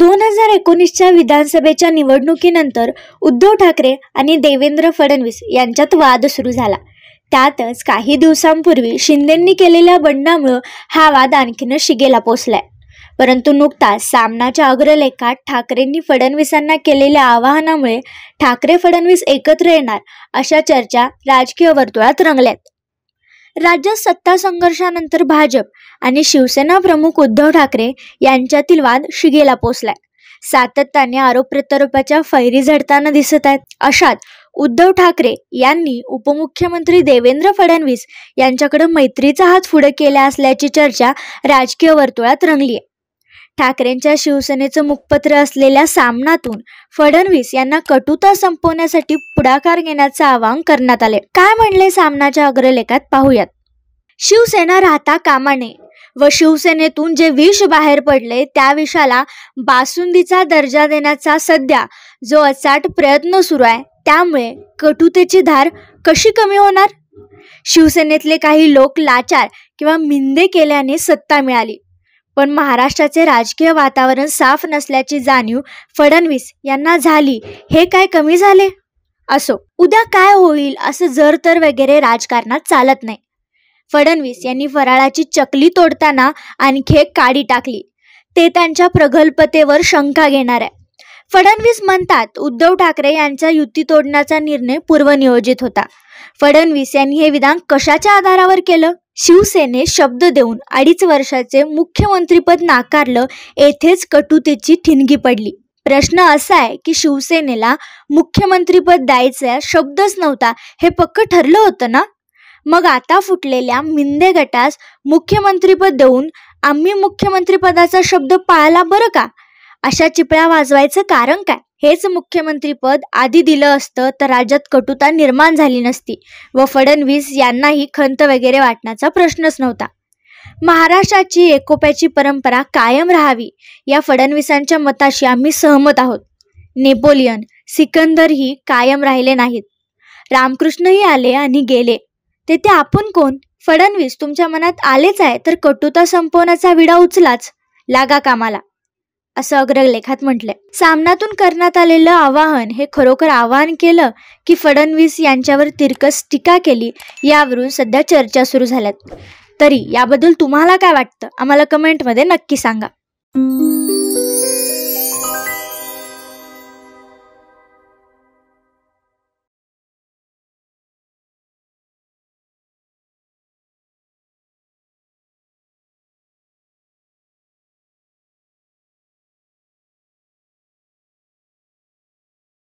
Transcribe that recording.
दोन हजार एकोणीसच्या विधानसभेच्या निवडणुकीनंतर उद्धव ठाकरे आणि देवेंद्र फडणवीस यांच्यात वाद सुरू झाला त्यातच काही दिवसांपूर्वी शिंदेंनी केलेल्या बंडामुळं हा वाद आणखीनच शिगेला पोचलाय परंतु नुकताच सामनाच्या अग्रलेखात ठाकरेंनी फडणवीसांना केलेल्या आवाहनामुळे ठाकरे फडणवीस एकत्र येणार अशा चर्चा राजकीय वर्तुळात रंगल्यात राज्यात सत्ता संघर्षानंतर भाजप आणि शिवसेना प्रमुख उद्धव ठाकरे यांच्यातील वाद शिगेला पोचलाय सातत्याने आरोप प्रत्यारोपाच्या फैरी झडताना दिसत आहेत अशात उद्धव ठाकरे यांनी उपमुख्यमंत्री देवेंद्र फडणवीस यांच्याकडे मैत्रीचा हात पुढे केला असल्याची चर्चा राजकीय वर्तुळात रंगली आहे ठाकरेंच्या शिवसेनेचं मुखपत्र असलेल्या सामनातून फडणवीस यांना कटुता संपवण्यासाठी पुढाकार घेण्याचं आवाहन करण्यात आले काय म्हणले सामनाच्या अग्रलेखात पाहूयात शिवसेना राहता कामाने व शिवसेनेतून जे विष बाहेर पडले त्या विषाला बासुंदीचा दर्जा देण्याचा सध्या जो अचाट प्रयत्न सुरू आहे त्यामुळे कटुतेची धार कशी कमी होणार शिवसेनेतले काही लोक लाचार किंवा मिंदे केल्याने सत्ता मिळाली पण महाराष्ट्राचे राजकीय वातावरण साफ नसल्याची जाणीव फडणवीस यांना झाली हे काय कमी झाले असो उद्या काय होईल असं जर तर वगैरे राजकारणात चालत नाही फडणवीस यांनी फराळाची चकली तोडताना आणखी एक काडी टाकली ते त्यांच्या प्रगल्भतेवर शंका घेणार आहे फडणवीस म्हणतात उद्धव ठाकरे यांचा युती तोडण्याचा निर्णय पूर्वनियोजित होता फडणवीस यांनी हे विधान कशाच्या आधारावर केलं शिवसेने शब्द देऊन अडीच वर्षाचे मुख्यमंत्रीपद नाकारलं येथेच कटुतेची ठिणगी पडली प्रश्न असा आहे की शिवसेनेला मुख्यमंत्रीपद द्यायचा शब्दच नव्हता हे पक्क ठरलं होतं ना मग आता फुटलेल्या मिंदे गटास मुख्यमंत्रीपद देऊन आम्ही मुख्यमंत्रीपदाचा शब्द पाळला बरं का अशा चिपळ्या वाजवायचं कारण काय हेच मुख्यमंत्रीपद आधी दिलं असतं तर राज्यात कटुता निर्माण झाली नसती व फडणवीस यांनाही खंत वगैरे वाटण्याचा प्रश्नच नव्हता महाराष्ट्राची एकोप्याची परंपरा कायम राहावी या फडणवीसांच्या मताशी आम्ही सहमत आहोत नेपोलियन सिकंदरही कायम राहिले नाहीत रामकृष्णही आले आणि गेले तेथे आपण कोण फडणवीस तुमच्या मनात आलेच आहे तर कटुता संपवण्याचा विडा उचलाच लागा कामाला असं अग्रलेखात म्हटलंय सामनातून करण्यात आलेलं आवाहन हे खरोखर आवाहन केलं की फडणवीस यांच्यावर तिरकस टीका केली यावरून सध्या चर्चा सुरू झाल्यात तरी याबद्दल तुम्हाला काय वाटतं आम्हाला कमेंटमध्ये नक्की सांगा